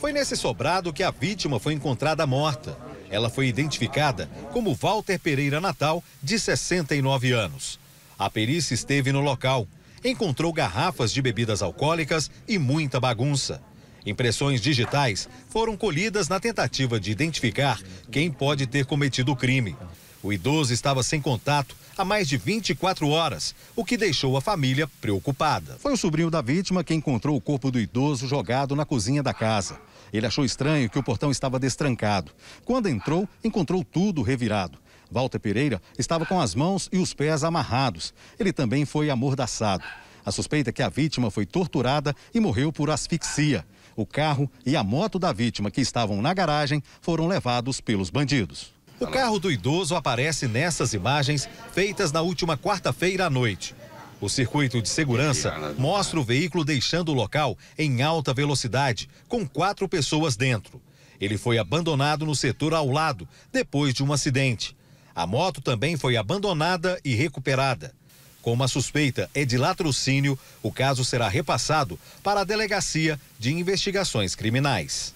Foi nesse sobrado que a vítima foi encontrada morta. Ela foi identificada como Walter Pereira Natal, de 69 anos. A perícia esteve no local. Encontrou garrafas de bebidas alcoólicas e muita bagunça. Impressões digitais foram colhidas na tentativa de identificar quem pode ter cometido o crime. O idoso estava sem contato há mais de 24 horas, o que deixou a família preocupada. Foi o sobrinho da vítima que encontrou o corpo do idoso jogado na cozinha da casa. Ele achou estranho que o portão estava destrancado. Quando entrou, encontrou tudo revirado. Walter Pereira estava com as mãos e os pés amarrados. Ele também foi amordaçado. A suspeita é que a vítima foi torturada e morreu por asfixia. O carro e a moto da vítima que estavam na garagem foram levados pelos bandidos. O carro do idoso aparece nessas imagens feitas na última quarta-feira à noite. O circuito de segurança mostra o veículo deixando o local em alta velocidade, com quatro pessoas dentro. Ele foi abandonado no setor ao lado, depois de um acidente. A moto também foi abandonada e recuperada. Como a suspeita é de latrocínio, o caso será repassado para a Delegacia de Investigações Criminais.